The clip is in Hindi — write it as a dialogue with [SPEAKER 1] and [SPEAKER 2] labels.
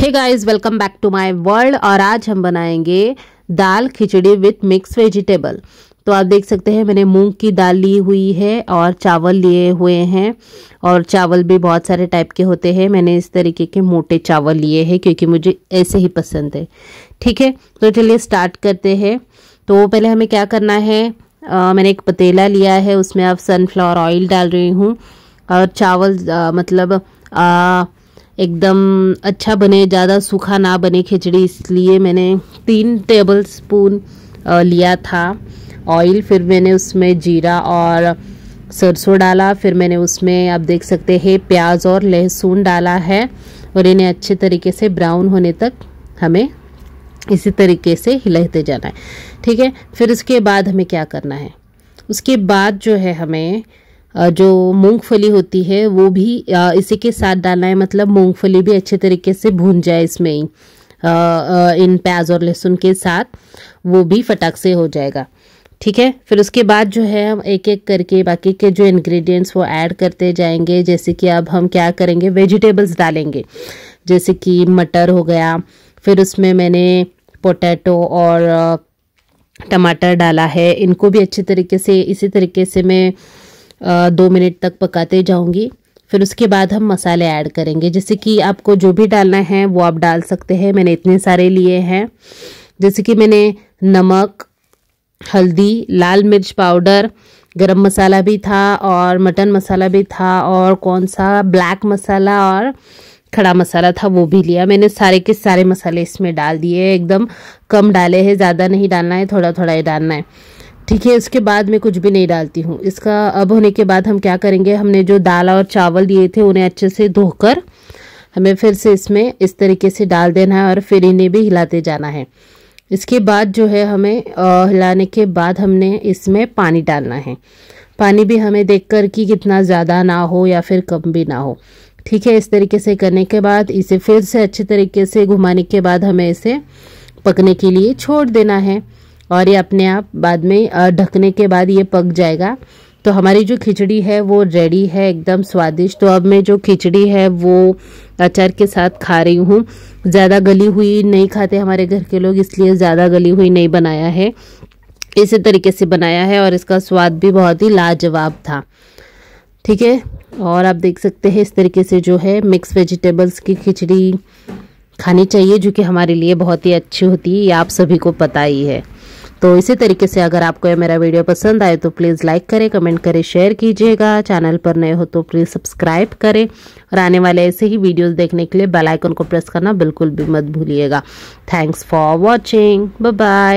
[SPEAKER 1] hey guys welcome back to my world और आज हम बनाएंगे dal khichdi with mix vegetable तो आप देख सकते हैं मैंने मूंग की दाल ली हुई है और चावल लिए हुए हैं और चावल भी बहुत सारे टाइप के होते हैं मैंने इस तरीके के मोटे चावल लिए हैं क्योंकि मुझे ऐसे ही पसंद है ठीक है तो चलिए स्टार्ट करते हैं तो पहले हमें क्या करना है आ, मैंने एक पतीला लिया है उसमें आप सनफ्लावर ऑयल डाल रही हूँ और चावल आ, मतलब आ, एकदम अच्छा बने ज़्यादा सूखा ना बने खिचड़ी इसलिए मैंने तीन टेबल स्पून लिया था ऑयल फिर मैंने उसमें जीरा और सरसों डाला फिर मैंने उसमें आप देख सकते हैं प्याज और लहसुन डाला है और इन्हें अच्छे तरीके से ब्राउन होने तक हमें इसी तरीके से हिलाते जाना है ठीक है फिर उसके बाद हमें क्या करना है उसके बाद जो है हमें जो मूंगफली होती है वो भी इसी के साथ डालना है मतलब मूंगफली भी अच्छे तरीके से भून जाए इसमें ही इन प्याज और लहसुन के साथ वो भी फटाक से हो जाएगा ठीक है फिर उसके बाद जो है हम एक एक करके बाकी के जो इंग्रेडिएंट्स वो ऐड करते जाएंगे जैसे कि अब हम क्या करेंगे वेजिटेबल्स डालेंगे जैसे कि मटर हो गया फिर उसमें मैंने पोटैटो और टमाटर डाला है इनको भी अच्छे तरीके से इसी तरीके से मैं दो मिनट तक पकाते जाऊँगी फिर उसके बाद हम मसाले ऐड करेंगे जैसे कि आपको जो भी डालना है वो आप डाल सकते हैं मैंने इतने सारे लिए हैं जैसे कि मैंने नमक हल्दी लाल मिर्च पाउडर गरम मसाला भी था और मटन मसाला भी था और कौन सा ब्लैक मसाला और खड़ा मसाला था वो भी लिया मैंने सारे के सारे मसाले इसमें डाल दिए एकदम कम डाले हैं ज़्यादा नहीं डालना है थोड़ा थोड़ा ही डालना है ठीक है इसके बाद मैं कुछ भी नहीं डालती हूँ इसका अब होने के बाद हम क्या करेंगे हमने जो दाल और चावल दिए थे उन्हें अच्छे से धोकर हमें फिर से इसमें इस तरीके से डाल देना है और फिर इन्हें भी हिलाते जाना है इसके बाद जो है हमें हिलाने के बाद हमने इसमें पानी डालना है पानी भी हमें देख कर कि कितना ज़्यादा ना हो या फिर कम भी ना हो ठीक है इस तरीके से करने के बाद इसे फिर से अच्छे तरीके से घुमाने के बाद हमें इसे पकने के लिए छोड़ देना है और ये अपने आप बाद में ढकने के बाद ये पक जाएगा तो हमारी जो खिचड़ी है वो रेडी है एकदम स्वादिष्ट तो अब मैं जो खिचड़ी है वो अचार के साथ खा रही हूँ ज़्यादा गली हुई नहीं खाते हमारे घर के लोग इसलिए ज़्यादा गली हुई नहीं बनाया है इसी तरीके से बनाया है और इसका स्वाद भी बहुत ही लाजवाब था ठीक है और आप देख सकते हैं इस तरीके से जो है मिक्स वेजिटेबल्स की खिचड़ी खानी चाहिए जो कि हमारे लिए बहुत ही अच्छी होती है ये आप सभी को पता ही है तो इसी तरीके से अगर आपको यह मेरा वीडियो पसंद आए तो प्लीज़ लाइक करें कमेंट करें शेयर कीजिएगा चैनल पर नए हो तो प्लीज़ सब्सक्राइब करें और आने वाले ऐसे ही वीडियोस देखने के लिए बेल आइकन को प्रेस करना बिल्कुल भी मत भूलिएगा थैंक्स फॉर वॉचिंग बाय